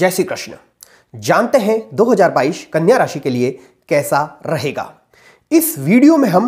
जय श्री कृष्ण जानते हैं 2022 कन्या राशि के लिए कैसा रहेगा इस वीडियो में हम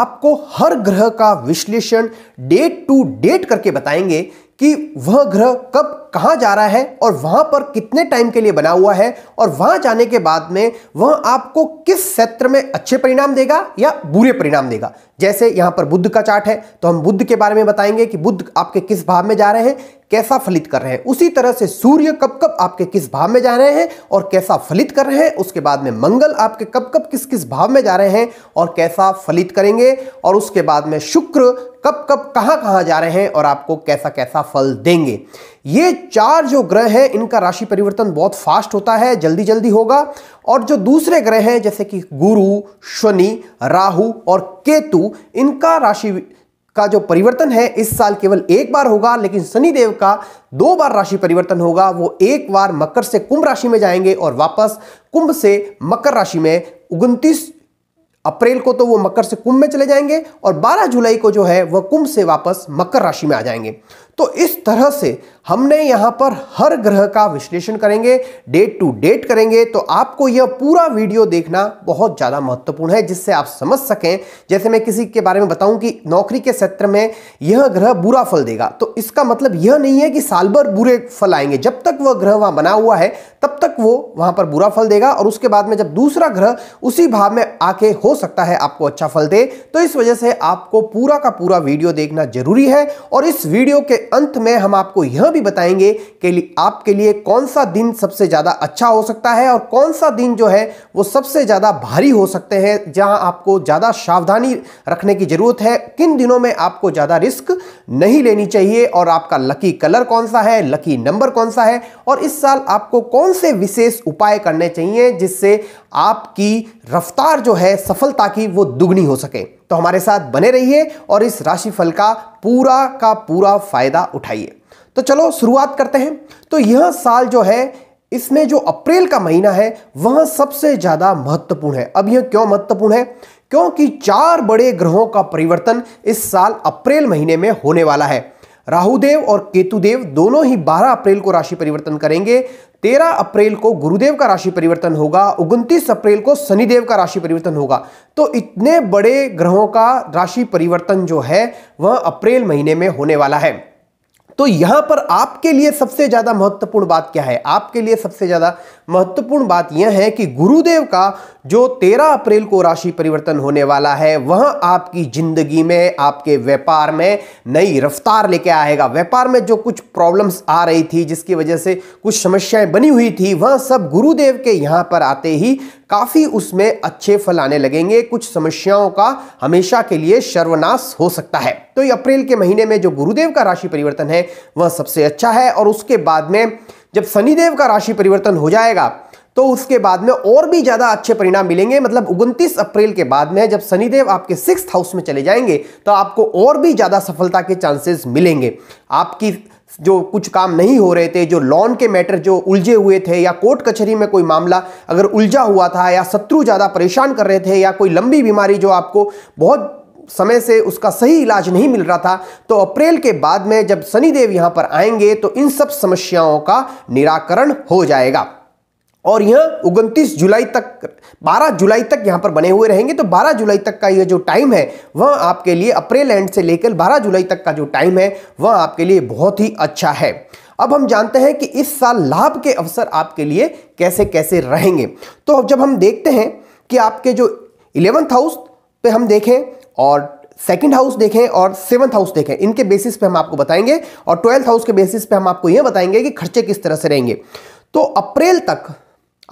आपको हर ग्रह का विश्लेषण डेट टू डेट करके बताएंगे कि वह ग्रह कब कहाँ जा रहा है और वहाँ पर कितने टाइम के लिए बना हुआ है और वहाँ जाने के बाद में वह आपको किस क्षेत्र में अच्छे परिणाम देगा या बुरे परिणाम देगा जैसे यहाँ पर बुद्ध का चार्ट है तो हम बुद्ध के बारे में बताएंगे कि बुद्ध आपके किस भाव में जा रहे हैं कैसा फलित कर रहे हैं उसी तरह से सूर्य कब कब आपके किस भाव में जा रहे हैं और कैसा फलित कर रहे हैं उसके बाद में मंगल आपके कब कब किस किस भाव में जा रहे हैं और कैसा फलित करेंगे और उसके बाद में शुक्र कब कब कहाँ कहाँ जा रहे हैं और आपको कैसा कैसा फल देंगे ये चार जो ग्रह हैं इनका राशि परिवर्तन बहुत फास्ट होता है जल्दी जल्दी होगा और जो दूसरे ग्रह हैं जैसे कि गुरु शनि राहु और केतु इनका राशि का जो परिवर्तन है इस साल केवल एक बार होगा लेकिन शनिदेव का दो बार राशि परिवर्तन होगा वो एक बार मकर से कुंभ राशि में जाएंगे और वापस कुंभ से मकर राशि में उनतीस अप्रैल को तो वो मकर से कुंभ में चले जाएंगे और 12 जुलाई को जो है वह कुंभ से वापस मकर राशि में आ जाएंगे तो इस तरह से हमने यहां पर हर ग्रह का विश्लेषण करेंगे डेट टू डेट करेंगे तो आपको यह पूरा वीडियो देखना बहुत ज़्यादा महत्वपूर्ण है जिससे आप समझ सकें जैसे मैं किसी के बारे में बताऊं कि नौकरी के क्षेत्र में यह ग्रह बुरा फल देगा तो इसका मतलब यह नहीं है कि साल भर बुरे फल आएंगे जब तक वह ग्रह वहां बना हुआ है तब तक वो वहां पर बुरा फल देगा और उसके बाद में जब दूसरा ग्रह उसी भाव में आके हो सकता है आपको अच्छा फल दे तो इस वजह से आपको पूरा का पूरा वीडियो देखना जरूरी है और इस वीडियो के अंत में हम आपको यह यह भी बताएंगे कि आपके लिए कौन सा दिन सबसे ज़्यादा अच्छा हो सकता है और कौन सा दिन जो है वो सबसे ज़्यादा भारी हो सकते हैं जहां आपको ज़्यादा सावधानी रखने की ज़रूरत है किन दिनों में आपको ज़्यादा रिस्क नहीं लेनी चाहिए और आपका लकी कलर कौन सा है लकी नंबर कौन सा है और इस साल आपको कौन से विशेष उपाय करने चाहिए जिससे आपकी रफ्तार जो है सफलता की वो दुगनी हो सके तो हमारे साथ बने रहिए और इस राशिफल का पूरा का पूरा फायदा उठाइए तो चलो शुरुआत करते हैं तो यह साल जो है इसमें जो अप्रैल का महीना है वह सबसे ज़्यादा महत्वपूर्ण है अब यह क्यों महत्वपूर्ण है क्योंकि चार बड़े ग्रहों का परिवर्तन इस साल अप्रैल महीने में होने वाला है राहुदेव और केतुदेव दोनों ही 12 अप्रैल को राशि परिवर्तन करेंगे 13 अप्रैल को गुरुदेव का राशि परिवर्तन होगा उनतीस अप्रैल को शनिदेव का राशि परिवर्तन होगा तो इतने बड़े ग्रहों का राशि परिवर्तन जो है वह अप्रैल महीने में होने वाला है तो यहां पर आपके लिए सबसे ज्यादा महत्वपूर्ण बात क्या है आपके लिए सबसे ज्यादा महत्वपूर्ण बात यह है कि गुरुदेव का जो 13 अप्रैल को राशि परिवर्तन होने वाला है वह आपकी जिंदगी में आपके व्यापार में नई रफ्तार लेके आएगा व्यापार में जो कुछ प्रॉब्लम्स आ रही थी जिसकी वजह से कुछ समस्याएं बनी हुई थी वह सब गुरुदेव के यहाँ पर आते ही काफ़ी उसमें अच्छे फल आने लगेंगे कुछ समस्याओं का हमेशा के लिए सर्वनाश हो सकता है तो ये अप्रैल के महीने में जो गुरुदेव का राशि परिवर्तन है वह सबसे अच्छा है और उसके बाद में जब शनिदेव का राशि परिवर्तन हो जाएगा तो उसके बाद में और भी ज़्यादा अच्छे परिणाम मिलेंगे मतलब उनतीस अप्रैल के बाद में जब शनिदेव आपके सिक्स हाउस में चले जाएंगे तो आपको और भी ज़्यादा सफलता के चांसेस मिलेंगे आपकी जो कुछ काम नहीं हो रहे थे जो लॉन के मैटर जो उलझे हुए थे या कोर्ट कचहरी में कोई मामला अगर उलझा हुआ था या शत्रु ज़्यादा परेशान कर रहे थे या कोई लंबी बीमारी जो आपको बहुत समय से उसका सही इलाज नहीं मिल रहा था तो अप्रैल के बाद में जब शनिदेव यहाँ पर आएंगे तो इन सब समस्याओं का निराकरण हो जाएगा और यह उनतीस जुलाई तक 12 जुलाई तक यहाँ पर बने हुए रहेंगे तो 12 जुलाई तक का यह जो टाइम है वह आपके लिए अप्रैल एंड से लेकर 12 जुलाई तक का जो टाइम है वह आपके लिए बहुत ही अच्छा है अब हम जानते हैं कि इस साल लाभ के अवसर आपके लिए कैसे कैसे रहेंगे तो जब हम देखते हैं कि आपके जो इलेवंथ हाउस पे हम देखें और सेकंड हाउस देखें और सेवंथ हाउस देखें इनके बेसिस पे हम आपको बताएंगे और ट्वेल्थ हाउस के बेसिस पे हम आपको यह बताएंगे कि खर्चे किस तरह से रहेंगे तो अप्रैल तक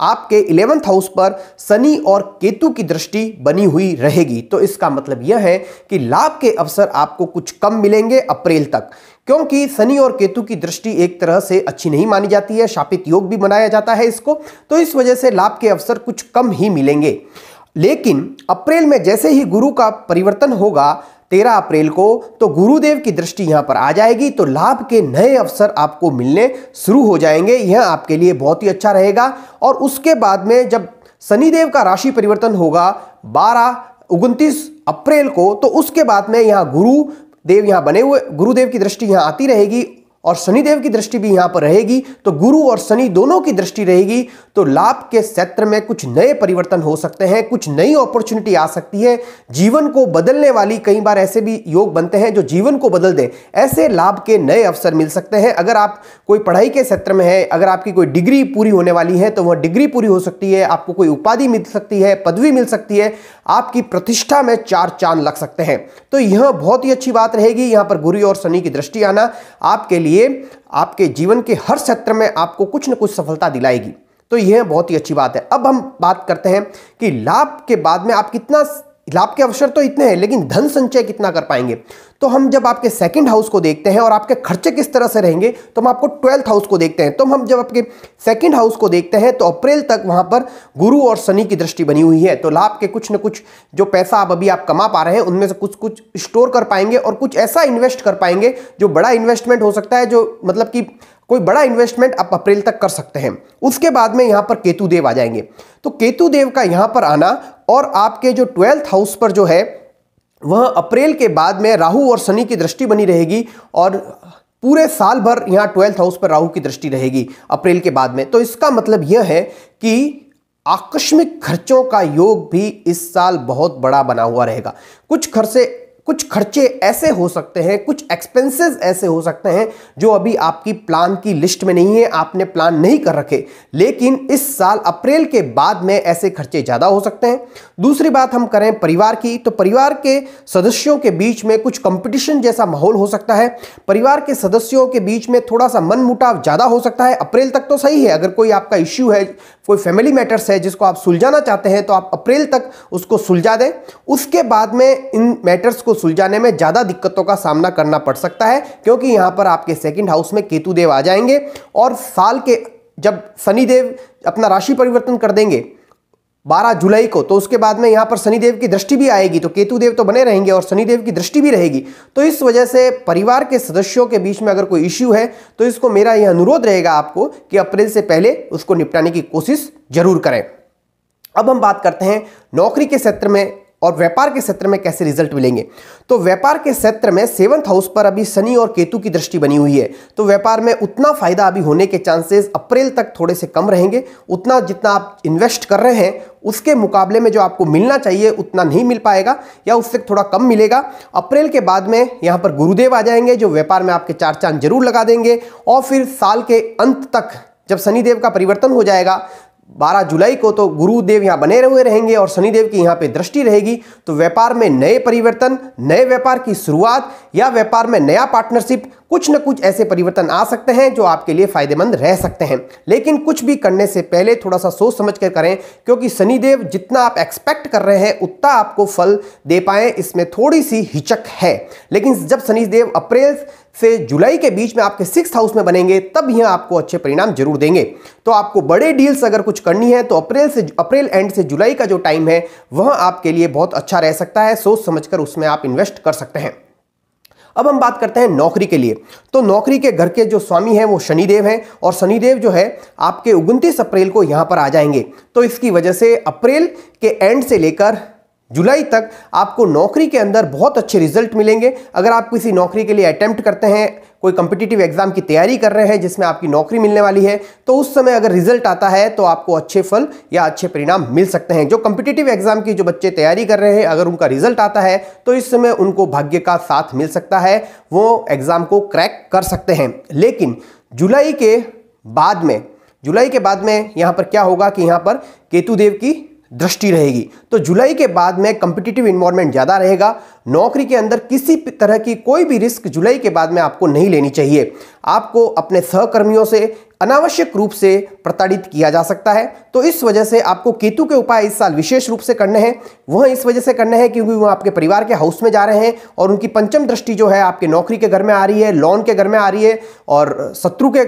आपके इलेवंथ हाउस पर शनि और केतु की दृष्टि बनी हुई रहेगी तो इसका मतलब यह है कि लाभ के अवसर आपको कुछ कम मिलेंगे अप्रैल तक क्योंकि शनि और केतु की दृष्टि एक तरह से अच्छी नहीं मानी जाती है शापित योग भी मनाया जाता है इसको तो इस वजह से लाभ के अवसर कुछ कम ही मिलेंगे लेकिन अप्रैल में जैसे ही गुरु का परिवर्तन होगा तेरह अप्रैल को तो गुरुदेव की दृष्टि यहाँ पर आ जाएगी तो लाभ के नए अवसर आपको मिलने शुरू हो जाएंगे यह आपके लिए बहुत ही अच्छा रहेगा और उसके बाद में जब शनिदेव का राशि परिवर्तन होगा बारह उनतीस अप्रैल को तो उसके बाद में यहाँ गुरु देव यहाँ बने हुए गुरुदेव की दृष्टि यहाँ आती रहेगी और शनिदेव की दृष्टि भी यहाँ पर रहेगी तो गुरु और शनि दोनों की दृष्टि रहेगी तो लाभ के क्षेत्र में कुछ नए परिवर्तन हो सकते हैं कुछ नई अपॉर्चुनिटी आ सकती है जीवन को बदलने वाली कई बार ऐसे भी योग बनते हैं जो जीवन को बदल दे ऐसे लाभ के नए अवसर मिल सकते हैं अगर आप कोई पढ़ाई के क्षेत्र में है अगर आपकी कोई डिग्री पूरी होने वाली है तो वह डिग्री पूरी हो सकती है आपको कोई उपाधि मिल सकती है पदवी मिल सकती है आपकी प्रतिष्ठा में चार चांद लग सकते हैं तो यह बहुत ही अच्छी बात रहेगी यहाँ पर गुरु और शनि की दृष्टि आना आपके लिए आपके जीवन के हर क्षेत्र में आपको कुछ न कुछ सफलता दिलाएगी तो यह बहुत ही अच्छी बात है अब हम बात करते हैं कि लाभ के बाद में आप कितना लाभ के अवसर तो इतने हैं लेकिन धन संचय कितना कर पाएंगे तो हम जब आपके सेकंड हाउस को देखते हैं और आपके खर्चे किस तरह से रहेंगे तो हम आपको ट्वेल्थ हाउस को देखते हैं तो हम जब आपके सेकंड हाउस को देखते हैं तो अप्रैल तक वहां पर गुरु और शनि की दृष्टि बनी हुई है तो लाभ के कुछ न कुछ जो पैसा आप अभी आप कमा पा रहे हैं उनमें से कुछ कुछ स्टोर कर पाएंगे और कुछ ऐसा इन्वेस्ट कर पाएंगे जो बड़ा इन्वेस्टमेंट हो सकता है जो मतलब कि कोई बड़ा इन्वेस्टमेंट आप अप्रैल तक कर सकते हैं उसके बाद में यहाँ पर केतु देव आ जाएंगे तो केतु देव का यहाँ पर आना और आपके जो ट्वेल्थ हाउस पर जो है वह अप्रैल के बाद में राहु और शनि की दृष्टि बनी रहेगी और पूरे साल भर यहाँ ट्वेल्थ हाउस पर राहु की दृष्टि रहेगी अप्रैल के बाद में तो इसका मतलब यह है कि आकस्मिक खर्चों का योग भी इस साल बहुत बड़ा बना हुआ रहेगा कुछ खर्चे कुछ खर्चे ऐसे हो सकते हैं कुछ एक्सपेंसेस ऐसे हो सकते हैं जो अभी आपकी प्लान की लिस्ट में नहीं है आपने प्लान नहीं कर रखे लेकिन इस साल अप्रैल के बाद में ऐसे खर्चे ज़्यादा हो सकते हैं दूसरी बात हम करें परिवार की तो परिवार के सदस्यों के बीच में कुछ कंपटीशन जैसा माहौल हो सकता है परिवार के सदस्यों के बीच में थोड़ा सा मन मुटाव ज़्यादा हो सकता है अप्रैल तक तो सही है अगर कोई आपका इश्यू है कोई फैमिली मैटर्स है जिसको आप सुलझाना चाहते हैं तो आप अप्रैल तक उसको सुलझा दें उसके बाद में इन मैटर्स को सुलझाने में ज़्यादा दिक्कतों का सामना करना पड़ सकता है क्योंकि यहां पर आपके सेकंड हाउस में केतु देव आ जाएंगे और साल के जब शनिदेव अपना राशि परिवर्तन कर देंगे 12 जुलाई को तो उसके बाद में यहाँ पर शनिदेव की दृष्टि भी आएगी तो केतु देव तो बने रहेंगे और शनिदेव की दृष्टि भी रहेगी तो इस वजह से परिवार के सदस्यों के बीच में अगर कोई इश्यू है तो इसको मेरा यह अनुरोध रहेगा आपको कि अप्रैल से पहले उसको निपटाने की कोशिश जरूर करें अब हम बात करते हैं नौकरी के क्षेत्र में और व्यापार के क्षेत्र में कैसे रिजल्ट मिलेंगे तो व्यापार के क्षेत्र में सेवंथ हाउस पर अभी शनि और केतु की दृष्टि बनी हुई है तो व्यापार में उतना फायदा अभी होने के चांसेस अप्रैल तक थोड़े से कम रहेंगे उतना जितना आप इन्वेस्ट कर रहे हैं उसके मुकाबले में जो आपको मिलना चाहिए उतना नहीं मिल पाएगा या उससे थोड़ा कम मिलेगा अप्रैल के बाद में यहाँ पर गुरुदेव आ जाएंगे जो व्यापार में आपके चार चांद जरूर लगा देंगे और फिर साल के अंत तक जब शनिदेव का परिवर्तन हो जाएगा बारह जुलाई को तो गुरुदेव यहाँ बने हुए रहेंगे और शनिदेव की यहाँ पे दृष्टि रहेगी तो व्यापार में नए परिवर्तन नए व्यापार की शुरुआत या व्यापार में नया पार्टनरशिप कुछ न कुछ ऐसे परिवर्तन आ सकते हैं जो आपके लिए फायदेमंद रह सकते हैं लेकिन कुछ भी करने से पहले थोड़ा सा सोच समझ कर करें क्योंकि शनिदेव जितना आप एक्सपेक्ट कर रहे हैं उतना आपको फल दे पाए इसमें थोड़ी सी हिचक है लेकिन जब शनिदेव अप्रैल से जुलाई के बीच में आपके सिक्स हाउस में बनेंगे तब यह आपको अच्छे परिणाम जरूर देंगे तो आपको बड़े डील्स अगर कुछ करनी है तो अप्रैल से अप्रैल एंड से जुलाई का जो टाइम है वह आपके लिए बहुत अच्छा रह सकता है सोच समझकर उसमें आप इन्वेस्ट कर सकते हैं अब हम बात करते हैं नौकरी के लिए तो नौकरी के घर के जो स्वामी हैं वो शनिदेव हैं और शनिदेव जो है आपके उनतीस अप्रैल को यहाँ पर आ जाएंगे तो इसकी वजह से अप्रैल के एंड से लेकर जुलाई तक आपको नौकरी के अंदर बहुत अच्छे रिजल्ट मिलेंगे अगर आप किसी नौकरी के लिए अटैम्प्ट करते हैं कोई कम्पिटिटिव एग्जाम की तैयारी कर रहे हैं जिसमें आपकी नौकरी मिलने वाली है तो उस समय अगर रिजल्ट आता है तो आपको अच्छे फल या अच्छे परिणाम मिल सकते हैं जो कम्पिटिटिव एग्जाम की जो बच्चे तैयारी कर रहे हैं अगर उनका रिजल्ट आता है तो इस समय उनको भाग्य का साथ मिल सकता है वो एग्जाम को क्रैक कर सकते हैं लेकिन जुलाई के बाद में जुलाई के बाद में यहाँ पर क्या होगा कि यहाँ पर केतुदेव की दृष्टि रहेगी तो जुलाई के बाद में कंपिटेटिव इन्वायरमेंट ज़्यादा रहेगा नौकरी के अंदर किसी तरह की कोई भी रिस्क जुलाई के बाद में आपको नहीं लेनी चाहिए आपको अपने सहकर्मियों से अनावश्यक रूप से प्रताड़ित किया जा सकता है तो इस वजह से आपको केतु के उपाय इस साल विशेष रूप से करने हैं वह इस वजह से करने हैं क्योंकि वह आपके परिवार के हाउस में जा रहे हैं और उनकी पंचम दृष्टि जो है आपके नौकरी के घर में आ रही है लोन के घर में आ रही है और शत्रु के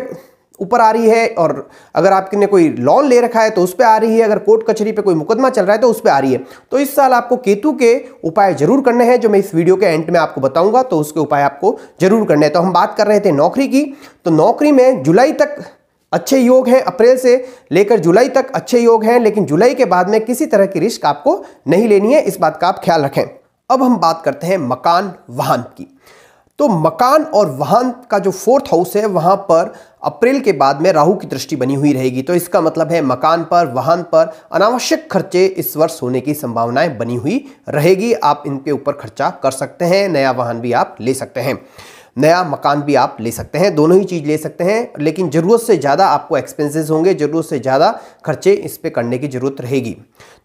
ऊपर आ रही है और अगर आपने कोई लोन ले रखा है तो उस पर आ रही है अगर कोर्ट कचहरी पे कोई मुकदमा चल रहा है तो उस पर आ रही है तो इस साल आपको केतु के उपाय जरूर करने हैं जो मैं इस वीडियो के एंड में आपको बताऊंगा तो उसके उपाय आपको जरूर करने हैं तो हम बात कर रहे थे नौकरी की तो नौकरी में जुलाई तक अच्छे योग हैं अप्रैल से लेकर जुलाई तक अच्छे योग हैं लेकिन जुलाई के बाद में किसी तरह की रिस्क आपको नहीं लेनी है इस बात का आप ख्याल रखें अब हम बात करते हैं मकान वाहन की तो मकान और वाहन का जो फोर्थ हाउस है वहां पर अप्रैल के बाद में राहु की दृष्टि बनी हुई रहेगी तो इसका मतलब है मकान पर वाहन पर अनावश्यक खर्चे इस वर्ष होने की संभावनाएं बनी हुई रहेगी आप इनके ऊपर खर्चा कर सकते हैं नया वाहन भी आप ले सकते हैं नया मकान भी आप ले सकते हैं दोनों ही चीज़ ले सकते हैं लेकिन ज़रूरत से ज़्यादा आपको एक्सपेंसेस होंगे ज़रूरत से ज़्यादा खर्चे इस पर करने की ज़रूरत रहेगी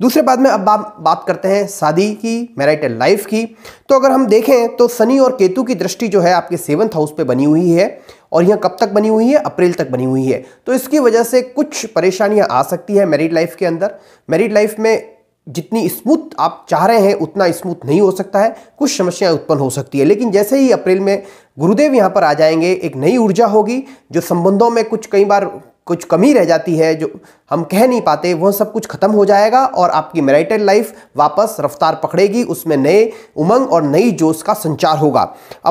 दूसरे बाद में अब आप बात करते हैं शादी की मैरिटल लाइफ की तो अगर हम देखें तो शनि और केतु की दृष्टि जो है आपके सेवन्थ हाउस पर बनी हुई है और यह कब तक बनी हुई है अप्रैल तक बनी हुई है तो इसकी वजह से कुछ परेशानियाँ आ सकती है मैरिड लाइफ के अंदर मैरिड लाइफ में जितनी स्मूथ आप चाह रहे हैं उतना स्मूथ नहीं हो सकता है कुछ समस्याएं उत्पन्न हो सकती है लेकिन जैसे ही अप्रैल में गुरुदेव यहाँ पर आ जाएंगे एक नई ऊर्जा होगी जो संबंधों में कुछ कई बार कुछ कमी रह जाती है जो हम कह नहीं पाते वह सब कुछ खत्म हो जाएगा और आपकी मैरिटल लाइफ वापस रफ्तार पकड़ेगी उसमें नए उमंग और नई जोश का संचार होगा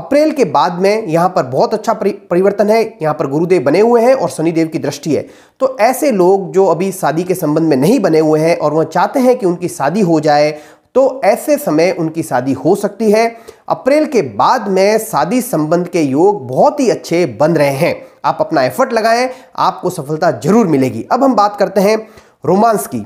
अप्रैल के बाद में यहाँ पर बहुत अच्छा परिवर्तन है यहाँ पर गुरुदेव बने हुए हैं और शनिदेव की दृष्टि है तो ऐसे लोग जो अभी शादी के संबंध में नहीं बने हुए हैं और वह चाहते हैं कि उनकी शादी हो जाए तो ऐसे समय उनकी शादी हो सकती है अप्रैल के बाद में शादी संबंध के योग बहुत ही अच्छे बन रहे हैं आप अपना एफर्ट लगाएं आपको सफलता जरूर मिलेगी अब हम बात करते हैं रोमांस की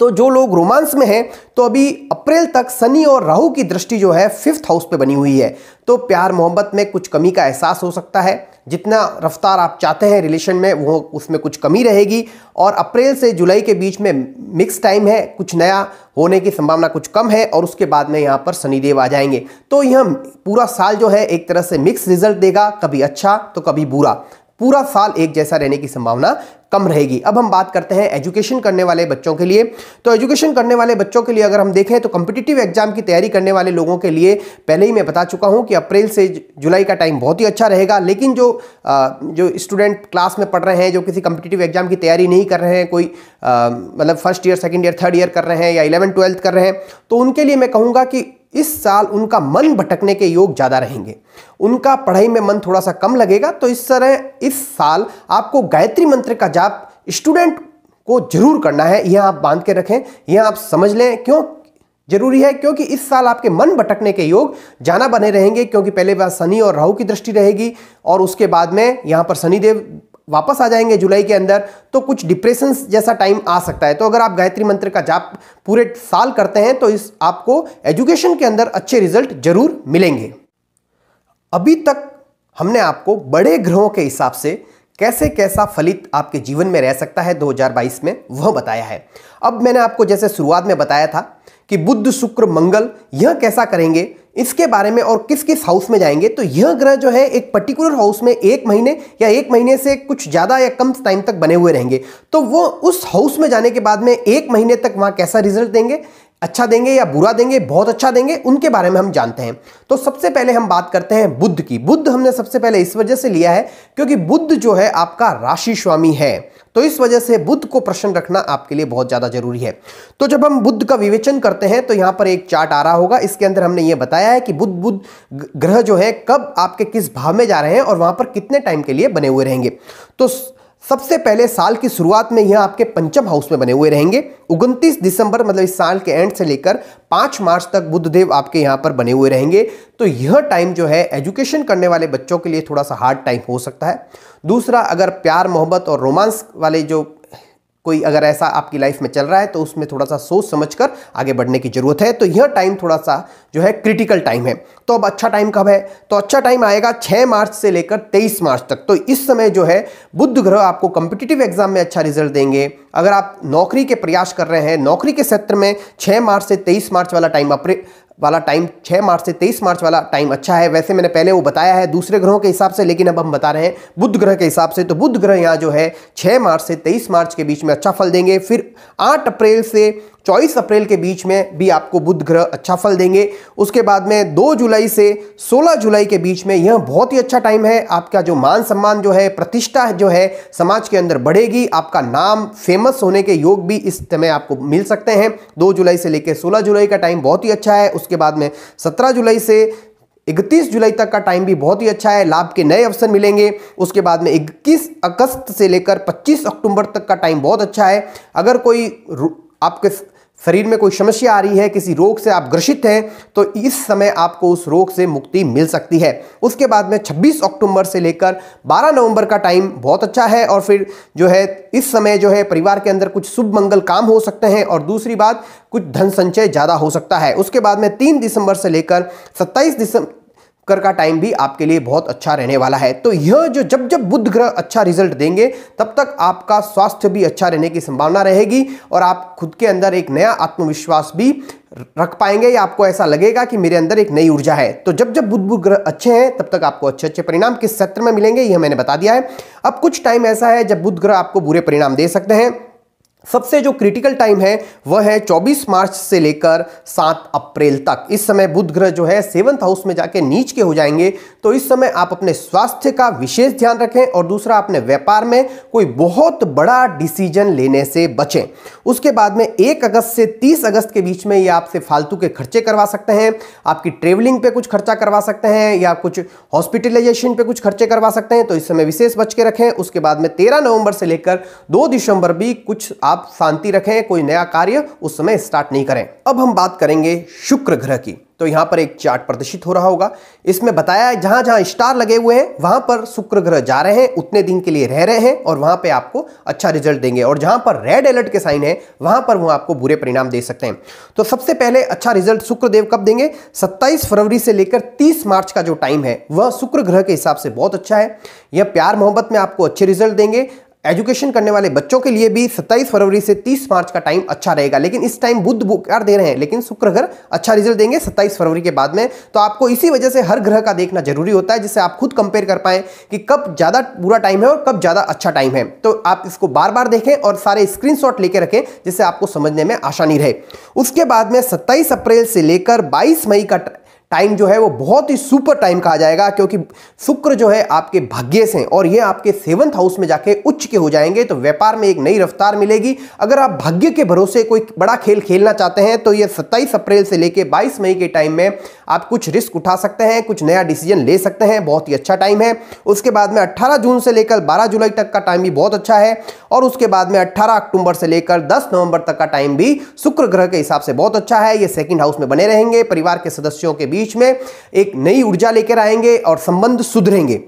तो जो लोग रोमांस में हैं तो अभी अप्रैल तक शनि और राहु की दृष्टि जो है फिफ्थ हाउस पे बनी हुई है तो प्यार मोहब्बत में कुछ कमी का एहसास हो सकता है जितना रफ्तार आप चाहते हैं रिलेशन में वो उसमें कुछ कमी रहेगी और अप्रैल से जुलाई के बीच में मिक्स टाइम है कुछ नया होने की संभावना कुछ कम है और उसके बाद में यहाँ पर शनिदेव आ जाएंगे तो यह पूरा साल जो है एक तरह से मिक्स रिजल्ट देगा कभी अच्छा तो कभी बुरा पूरा साल एक जैसा रहने की संभावना कम रहेगी अब हम बात करते हैं एजुकेशन करने वाले बच्चों के लिए तो एजुकेशन करने वाले बच्चों के लिए अगर हम देखें तो कम्पिटिटिव एग्जाम की तैयारी करने वाले लोगों के लिए पहले ही मैं बता चुका हूं कि अप्रैल से जुलाई का टाइम बहुत ही अच्छा रहेगा लेकिन जो आ, जो स्टूडेंट क्लास में पढ़ रहे हैं जो किसी कम्पिटिटिव एग्जाम की तैयारी नहीं कर रहे हैं कोई मतलब first year second year third year कर रहे हैं या इलेवन ट्वेल्थ कर रहे हैं तो उनके लिए मैं कहूँगा कि इस साल उनका मन भटकने के योग ज़्यादा रहेंगे उनका पढ़ाई में मन थोड़ा सा कम लगेगा तो इस तरह इस साल आपको गायत्री मंत्र का जाप स्टूडेंट को जरूर करना है यह आप बांध के रखें यह आप समझ लें क्यों जरूरी है क्योंकि इस साल आपके मन भटकने के योग जाना बने रहेंगे क्योंकि पहले बार शनि और राहु की दृष्टि रहेगी और उसके बाद में यहाँ पर शनिदेव वापस आ जाएंगे जुलाई के अंदर तो कुछ डिप्रेशन जैसा टाइम आ सकता है तो अगर आप गायत्री मंत्र का जाप पूरे साल करते हैं तो इस आपको एजुकेशन के अंदर अच्छे रिजल्ट जरूर मिलेंगे अभी तक हमने आपको बड़े ग्रहों के हिसाब से कैसे कैसा फलित आपके जीवन में रह सकता है 2022 में वह बताया है अब मैंने आपको जैसे शुरुआत में बताया था कि बुद्ध शुक्र मंगल यह कैसा करेंगे इसके बारे में और किस किस हाउस में जाएंगे तो यह ग्रह जो है एक पर्टिकुलर हाउस में एक महीने या एक महीने से कुछ ज़्यादा या कम टाइम तक बने हुए रहेंगे तो वो उस हाउस में जाने के बाद में एक महीने तक वहाँ कैसा रिजल्ट देंगे अच्छा देंगे या बुरा देंगे बहुत अच्छा देंगे उनके बारे में हम जानते हैं तो सबसे पहले हम बात करते हैं बुद्ध की बुद्ध हमने सबसे पहले इस वजह से लिया है क्योंकि बुद्ध जो है आपका राशि स्वामी है तो इस वजह से बुद्ध को प्रश्न रखना आपके लिए बहुत ज़्यादा जरूरी है तो जब हम बुद्ध का विवेचन करते हैं तो यहां पर एक चार्ट आ रहा होगा इसके अंदर हमने ये बताया है कि बुद्ध बुद्ध ग्रह जो है कब आपके किस भाव में जा रहे हैं और वहां पर कितने टाइम के लिए बने हुए रहेंगे तो सबसे पहले साल की शुरुआत में यह आपके पंचम हाउस में बने हुए रहेंगे उनतीस दिसंबर मतलब इस साल के एंड से लेकर 5 मार्च तक बुद्धदेव आपके यहाँ पर बने हुए रहेंगे तो यह टाइम जो है एजुकेशन करने वाले बच्चों के लिए थोड़ा सा हार्ड टाइम हो सकता है दूसरा अगर प्यार मोहब्बत और रोमांस वाले जो कोई अगर ऐसा आपकी लाइफ में चल रहा है तो उसमें थोड़ा सा सोच समझ कर आगे बढ़ने की ज़रूरत है तो यह टाइम थोड़ा सा जो है क्रिटिकल टाइम है तो अब अच्छा टाइम कब है तो अच्छा टाइम आएगा 6 मार्च से लेकर 23 मार्च तक तो इस समय जो है बुद्ध ग्रह आपको कॉम्पिटिटिव एग्जाम में अच्छा रिजल्ट देंगे अगर आप नौकरी के प्रयास कर रहे हैं नौकरी के क्षेत्र में छः मार्च से तेईस मार्च वाला टाइम वाला टाइम 6 मार्च से 23 मार्च वाला टाइम अच्छा है वैसे मैंने पहले वो बताया है दूसरे ग्रहों के हिसाब से लेकिन अब हम बता रहे हैं बुध ग्रह के हिसाब से तो बुध ग्रह यहाँ जो है छह मार्च से तेईस मार्च के बीच में अच्छा फल देंगे फिर आठ अप्रैल से चौबीस अप्रैल के बीच में भी आपको बुध ग्रह अच्छा फल देंगे उसके बाद में दो जुलाई से सोलह जुलाई के बीच में यह बहुत ही अच्छा टाइम है आपका जो मान सम्मान जो है प्रतिष्ठा जो है समाज के अंदर बढ़ेगी आपका नाम फेमस होने के योग भी इस समय आपको मिल सकते हैं दो जुलाई से लेकर सोलह जुलाई का टाइम बहुत ही अच्छा है उसके बाद में सत्रह जुलाई से इकतीस जुलाई तक का टाइम भी बहुत ही अच्छा है लाभ के नए अवसर मिलेंगे उसके बाद में इक्कीस अगस्त से लेकर पच्चीस अक्टूबर तक का टाइम बहुत अच्छा है अगर कोई आपके शरीर में कोई समस्या आ रही है किसी रोग से आप ग्रसित हैं तो इस समय आपको उस रोग से मुक्ति मिल सकती है उसके बाद में 26 अक्टूबर से लेकर 12 नवंबर का टाइम बहुत अच्छा है और फिर जो है इस समय जो है परिवार के अंदर कुछ शुभ मंगल काम हो सकते हैं और दूसरी बात कुछ धन संचय ज़्यादा हो सकता है उसके बाद में तीन दिसंबर से लेकर सत्ताईस दिसंबर कर का टाइम भी आपके लिए बहुत अच्छा रहने वाला है तो यह जो जब जब बुध ग्रह अच्छा रिजल्ट देंगे तब तक आपका स्वास्थ्य भी अच्छा रहने की संभावना रहेगी और आप खुद के अंदर एक नया आत्मविश्वास भी रख पाएंगे या आपको ऐसा लगेगा कि मेरे अंदर एक नई ऊर्जा है तो जब जब बुध बुध ग्रह अच्छे हैं तब तक आपको अच्छे अच्छे परिणाम किस सत्र में मिलेंगे यह मैंने बता दिया है अब कुछ टाइम ऐसा है जब बुध ग्रह आपको बुरे परिणाम दे सकते हैं सबसे जो क्रिटिकल टाइम है वह है 24 मार्च से लेकर 7 अप्रैल तक इस समय बुध ग्रह जो है सेवंथ हाउस में जाके नीच के हो जाएंगे तो इस समय आप अपने स्वास्थ्य का विशेष ध्यान रखें और दूसरा अपने व्यापार में कोई बहुत बड़ा डिसीजन लेने से बचें उसके बाद में एक अगस्त से तीस अगस्त के बीच में ये आपसे फालतू के खर्चे करवा सकते हैं आपकी ट्रेवलिंग पे कुछ खर्चा करवा सकते हैं या कुछ हॉस्पिटलाइजेशन पर कुछ खर्चे करवा सकते हैं तो इस समय विशेष बच के रखें उसके बाद में तेरह नवंबर से लेकर दो दिसंबर भी कुछ आप आप शांति रखें कोई नया कार्य उस समय स्टार्ट नहीं करें अब हम बात करेंगे शुक्र ग्रह की तो यहां पर एक चार्ट प्रदर्शित हो रहा होगा इसमें बताया है जहां जहां स्टार लगे हुए हैं वहां पर शुक्र ग्रह जा रहे हैं उतने दिन के लिए रह रहे हैं और वहां पे आपको अच्छा रिजल्ट देंगे और जहां पर रेड अलर्ट के साइन है वहां पर वो आपको बुरे परिणाम दे सकते हैं तो सबसे पहले अच्छा रिजल्ट शुक्रदेव कब देंगे सत्ताईस फरवरी से लेकर तीस मार्च का जो टाइम है वह शुक्र ग्रह के हिसाब से बहुत अच्छा है यह प्यार मोहब्बत में आपको अच्छे रिजल्ट देंगे एजुकेशन करने वाले बच्चों के लिए भी 27 फरवरी से 30 मार्च का टाइम अच्छा रहेगा लेकिन इस टाइम बुद्ध बुकार दे रहे हैं लेकिन शुक्र ग्रह अच्छा रिजल्ट देंगे 27 फरवरी के बाद में तो आपको इसी वजह से हर ग्रह का देखना जरूरी होता है जिससे आप खुद कंपेयर कर पाएं कि कब ज़्यादा बुरा टाइम है और कब ज़्यादा अच्छा टाइम है तो आप इसको बार बार देखें और सारे स्क्रीन लेकर रखें जिससे आपको समझने में आसानी रहे उसके बाद में सत्ताईस अप्रैल से लेकर बाईस मई का टाइम जो है वो बहुत ही सुपर टाइम कहा जाएगा क्योंकि शुक्र जो है आपके भाग्य से और ये आपके सेवंथ हाउस में जाके उच्च के हो जाएंगे तो व्यापार में एक नई रफ्तार मिलेगी अगर आप भाग्य के भरोसे कोई बड़ा खेल खेलना चाहते हैं तो ये सत्ताईस अप्रैल से लेकर बाईस मई के टाइम में आप कुछ रिस्क उठा सकते हैं कुछ नया डिसीजन ले सकते हैं बहुत ही अच्छा टाइम है उसके बाद में अट्ठारह जून से लेकर बारह जुलाई तक का टाइम भी बहुत अच्छा है और उसके बाद में अट्ठारह अक्टूबर से लेकर दस नवंबर तक का टाइम भी शुक्र ग्रह के हिसाब से बहुत अच्छा है ये सेकेंड हाउस में बने रहेंगे परिवार के सदस्यों के बीच बीच में एक नई ऊर्जा लेकर आएंगे और संबंध सुधरेंगे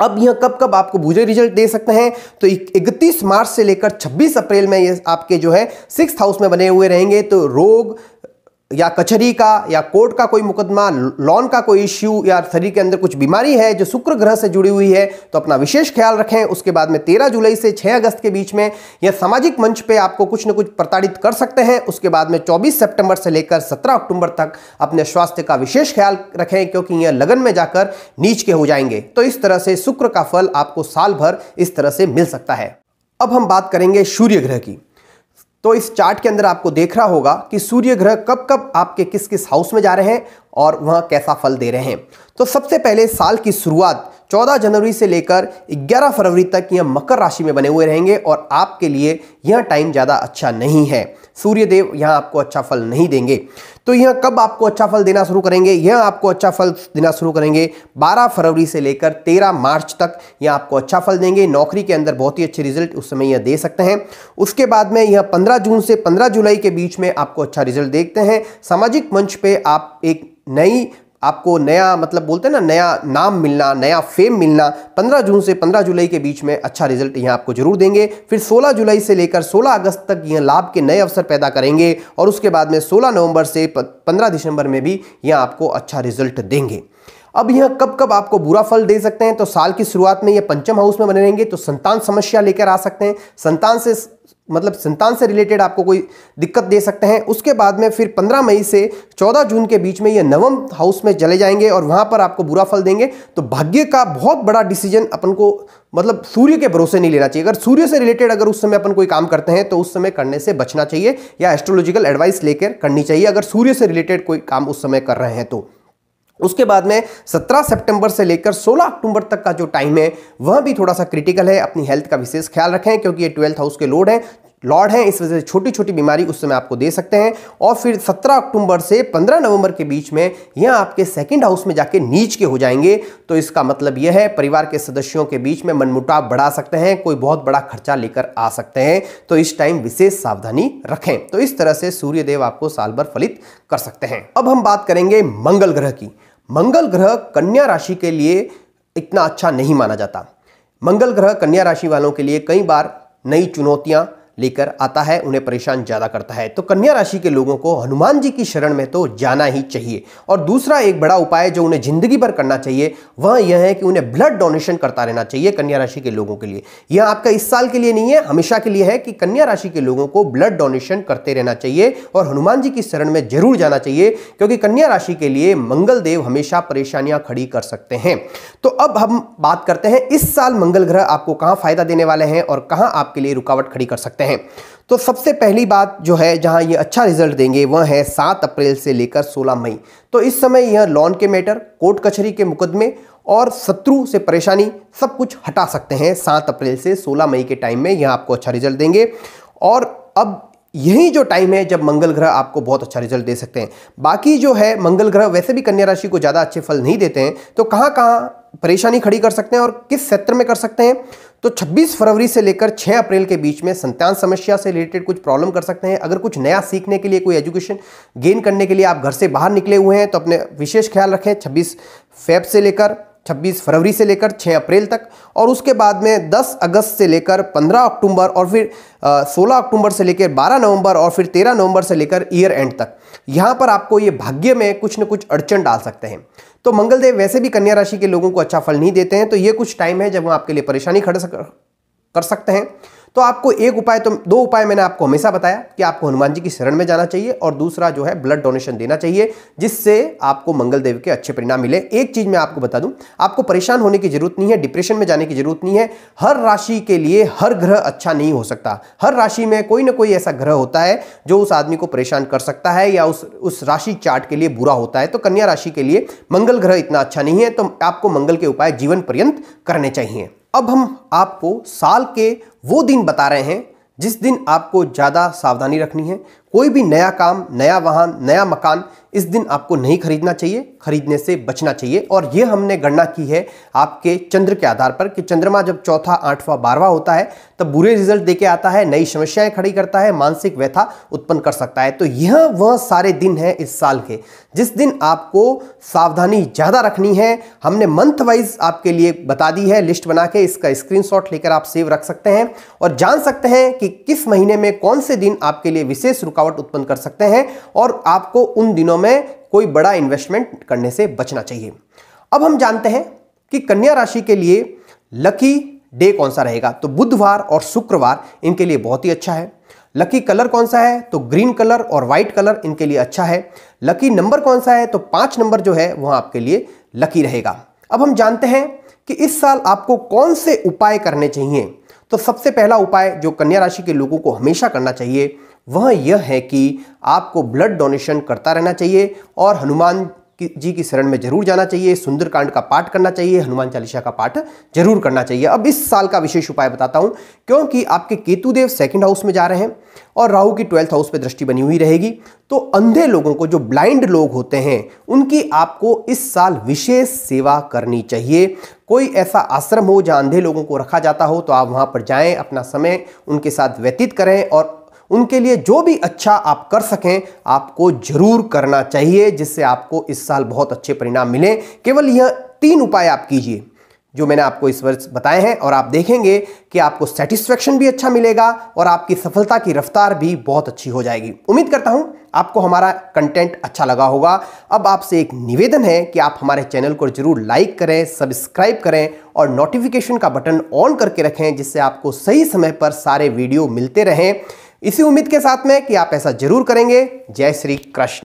अब यह कब कब आपको भूजे रिजल्ट दे सकते हैं तो 31 मार्च से लेकर 26 अप्रैल में ये आपके जो है सिक्स हाउस में बने हुए रहेंगे तो रोग या कचहरी का या कोर्ट का कोई मुकदमा लोन का कोई इश्यू या शरीर के अंदर कुछ बीमारी है जो शुक्र ग्रह से जुड़ी हुई है तो अपना विशेष ख्याल रखें उसके बाद में तेरह जुलाई से छह अगस्त के बीच में यह सामाजिक मंच पे आपको कुछ ना कुछ प्रताड़ित कर सकते हैं उसके बाद में चौबीस सेप्टेंबर से लेकर सत्रह अक्टूबर तक अपने स्वास्थ्य का विशेष ख्याल रखें क्योंकि यह लगन में जाकर नीच के हो जाएंगे तो इस तरह से शुक्र का फल आपको साल भर इस तरह से मिल सकता है अब हम बात करेंगे सूर्य ग्रह की तो इस चार्ट के अंदर आपको देख रहा होगा कि सूर्य ग्रह कब कब आपके किस किस हाउस में जा रहे हैं और वहाँ कैसा फल दे रहे हैं तो सबसे पहले साल की शुरुआत 14 जनवरी से लेकर 11 फरवरी तक यह मकर राशि में बने हुए रहेंगे और आपके लिए यह टाइम ज़्यादा अच्छा नहीं है सूर्यदेव यहाँ आपको अच्छा फल नहीं देंगे तो यह कब आपको अच्छा फल देना शुरू करेंगे यह आपको अच्छा फल देना शुरू करेंगे 12 फरवरी से लेकर 13 मार्च तक यह आपको अच्छा फल देंगे नौकरी के अंदर बहुत ही अच्छे रिजल्ट उस समय यह दे सकते हैं उसके बाद में यह 15 जून से 15 जुलाई के बीच में आपको अच्छा रिजल्ट देखते हैं सामाजिक मंच पे आप एक नई आपको नया मतलब बोलते हैं ना नया नाम मिलना नया फेम मिलना 15 जून से 15 जुलाई के बीच में अच्छा रिजल्ट यहाँ आपको जरूर देंगे फिर 16 जुलाई से लेकर 16 अगस्त तक यह लाभ के नए अवसर पैदा करेंगे और उसके बाद में 16 नवंबर से 15 दिसंबर में भी यह आपको अच्छा रिजल्ट देंगे अब यह कब कब आपको बुरा फल दे सकते हैं तो साल की शुरुआत में यह पंचम हाउस में बने रहेंगे तो संतान समस्या लेकर आ सकते हैं संतान से मतलब संतान से रिलेटेड आपको कोई दिक्कत दे सकते हैं उसके बाद में फिर 15 मई से 14 जून के बीच में ये नवम हाउस में चले जाएंगे और वहाँ पर आपको बुरा फल देंगे तो भाग्य का बहुत बड़ा डिसीजन अपन को मतलब सूर्य के भरोसे नहीं लेना चाहिए अगर सूर्य से रिलेटेड अगर उस समय अपन कोई काम करते हैं तो उस समय करने से बचना चाहिए या एस्ट्रोलॉजिकल एडवाइस लेकर करनी चाहिए अगर सूर्य से रिलेटेड कोई काम उस समय कर रहे हैं तो उसके बाद में 17 सितंबर से लेकर 16 अक्टूबर तक का जो टाइम है वह भी थोड़ा सा क्रिटिकल है अपनी हेल्थ का विशेष ख्याल रखें क्योंकि ये ट्वेल्थ हाउस के लोड हैं लॉर्ड हैं इस वजह से छोटी छोटी बीमारी उस समय आपको दे सकते हैं और फिर 17 अक्टूबर से 15 नवंबर के बीच में यह आपके सेकंड हाउस में जाके नीच के हो जाएंगे तो इसका मतलब यह है परिवार के सदस्यों के बीच में मनमुटाव बढ़ा सकते हैं कोई बहुत बड़ा खर्चा लेकर आ सकते हैं तो इस टाइम विशेष सावधानी रखें तो इस तरह से सूर्यदेव आपको साल भर फलित कर सकते हैं अब हम बात करेंगे मंगल ग्रह की मंगल ग्रह कन्या राशि के लिए इतना अच्छा नहीं माना जाता मंगल ग्रह कन्या राशि वालों के लिए कई बार नई चुनौतियाँ लेकर आता है उन्हें परेशान ज़्यादा करता है तो कन्या राशि के लोगों को हनुमान जी की शरण में तो जाना ही चाहिए और दूसरा एक बड़ा उपाय जो उन्हें ज़िंदगी भर करना चाहिए वह यह है कि उन्हें ब्लड डोनेशन करता रहना चाहिए कन्या राशि के लोगों के लिए यह आपका इस साल के लिए नहीं है हमेशा के लिए है कि कन्या राशि के लोगों को ब्लड डोनेशन करते रहना चाहिए और हनुमान जी की शरण में जरूर जाना चाहिए क्योंकि कन्या राशि के लिए मंगल देव हमेशा परेशानियां खड़ी कर सकते हैं तो अब हम बात करते हैं इस साल मंगल ग्रह आपको कहां फायदा देने वाले हैं और कहां आपके लिए रुकावट खड़ी कर सकते हैं सकते हैं तो सबसे पहली बात जो है जहां ये अच्छा रिजल्ट देंगे वह है सात अप्रैल से लेकर सोलह मई तो इस समय यह लॉन के मैटर कोर्ट कचहरी के मुकदमे और शत्रु से परेशानी सब कुछ हटा सकते हैं सात अप्रैल से सोलह मई के टाइम में यह आपको अच्छा रिजल्ट देंगे और अब यही जो टाइम है जब मंगल ग्रह आपको बहुत अच्छा रिजल्ट दे सकते हैं बाकी जो है मंगल ग्रह वैसे भी कन्या राशि को ज़्यादा अच्छे फल नहीं देते हैं तो कहाँ कहाँ परेशानी खड़ी कर सकते हैं और किस क्षेत्र में कर सकते हैं तो 26 फरवरी से लेकर 6 अप्रैल के बीच में संतान समस्या से रिलेटेड कुछ प्रॉब्लम कर सकते हैं अगर कुछ नया सीखने के लिए कोई एजुकेशन गेन करने के लिए आप घर से बाहर निकले हुए हैं तो अपने विशेष ख्याल रखें 26 फेब से लेकर 26 फरवरी से लेकर 6 अप्रैल तक और उसके बाद में 10 अगस्त से लेकर 15 अक्टूबर और फिर आ, 16 अक्टूबर से लेकर 12 नवंबर और फिर 13 नवंबर से लेकर ईयर एंड तक यहाँ पर आपको ये भाग्य में कुछ न कुछ अड़चन डाल सकते हैं तो मंगलदेव वैसे भी कन्या राशि के लोगों को अच्छा फल नहीं देते हैं तो ये कुछ टाइम है जब वो आपके लिए परेशानी खड़े कर सकते हैं तो आपको एक उपाय तो दो उपाय मैंने आपको हमेशा बताया कि आपको हनुमान जी की शरण में जाना चाहिए और दूसरा जो है ब्लड डोनेशन देना चाहिए जिससे आपको मंगल देव के अच्छे परिणाम मिले एक चीज मैं आपको बता दूं आपको परेशान होने की जरूरत नहीं है डिप्रेशन में जाने की जरूरत नहीं है हर राशि के लिए हर ग्रह अच्छा नहीं हो सकता हर राशि में कोई ना कोई ऐसा ग्रह होता है जो उस आदमी को परेशान कर सकता है या उस उस राशि चार्ट के लिए बुरा होता है तो कन्या राशि के लिए मंगल ग्रह इतना अच्छा नहीं है तो आपको मंगल के उपाय जीवन पर्यंत करने चाहिए अब हम आपको साल के वो दिन बता रहे हैं जिस दिन आपको ज़्यादा सावधानी रखनी है कोई भी नया काम नया वाहन नया मकान इस दिन आपको नहीं खरीदना चाहिए खरीदने से बचना चाहिए और ये हमने गणना की है आपके चंद्र के आधार पर कि चंद्रमा जब चौथा आठवां बारवा होता है तब बुरे रिजल्ट देके आता है नई समस्याएं खड़ी करता है मानसिक व्यथा उत्पन्न कर सकता है तो यह वह सारे दिन हैं इस साल के जिस दिन आपको सावधानी ज़्यादा रखनी है हमने मंथ वाइज आपके लिए बता दी है लिस्ट बना के इसका स्क्रीन लेकर आप सेव रख सकते हैं और जान सकते हैं कि किस महीने में कौन से दिन आपके लिए विशेष रुका थकावट उत्पन्न कर सकते हैं और आपको उन दिनों में कोई बड़ा इन्वेस्टमेंट करने से बचना चाहिए अब हम जानते हैं कि कन्या राशि के लिए लकी डे कौन सा रहेगा तो बुधवार और शुक्रवार इनके लिए बहुत ही अच्छा है लकी कलर कौन सा है तो ग्रीन कलर और व्हाइट कलर इनके लिए अच्छा है लकी नंबर कौन सा है तो पांच नंबर जो है वह आपके लिए लकी रहेगा अब हम जानते हैं कि इस साल आपको कौन से उपाय करने चाहिए तो सबसे पहला उपाय जो कन्या राशि के लोगों को हमेशा करना चाहिए वह यह है कि आपको ब्लड डोनेशन करता रहना चाहिए और हनुमान जी की शरण में जरूर जाना चाहिए सुंदरकांड का पाठ करना चाहिए हनुमान चालीसा का पाठ जरूर करना चाहिए अब इस साल का विशेष उपाय बताता हूं क्योंकि आपके केतुदेव सेकंड हाउस में जा रहे हैं और राहु की ट्वेल्थ हाउस पे दृष्टि बनी हुई रहेगी तो अंधे लोगों को जो ब्लाइंड लोग होते हैं उनकी आपको इस साल विशेष सेवा करनी चाहिए कोई ऐसा आश्रम हो जहाँ अंधे लोगों को रखा जाता हो तो आप वहाँ पर जाएं अपना समय उनके साथ व्यतीत करें और उनके लिए जो भी अच्छा आप कर सकें आपको जरूर करना चाहिए जिससे आपको इस साल बहुत अच्छे परिणाम मिलें केवल यह तीन उपाय आप कीजिए जो मैंने आपको इस वर्ष बताए हैं और आप देखेंगे कि आपको सेटिस्फेक्शन भी अच्छा मिलेगा और आपकी सफलता की रफ्तार भी बहुत अच्छी हो जाएगी उम्मीद करता हूँ आपको हमारा कंटेंट अच्छा लगा होगा अब आपसे एक निवेदन है कि आप हमारे चैनल को जरूर लाइक करें सब्सक्राइब करें और नोटिफिकेशन का बटन ऑन करके रखें जिससे आपको सही समय पर सारे वीडियो मिलते रहें इसी उम्मीद के साथ में कि आप ऐसा जरूर करेंगे जय श्री कृष्ण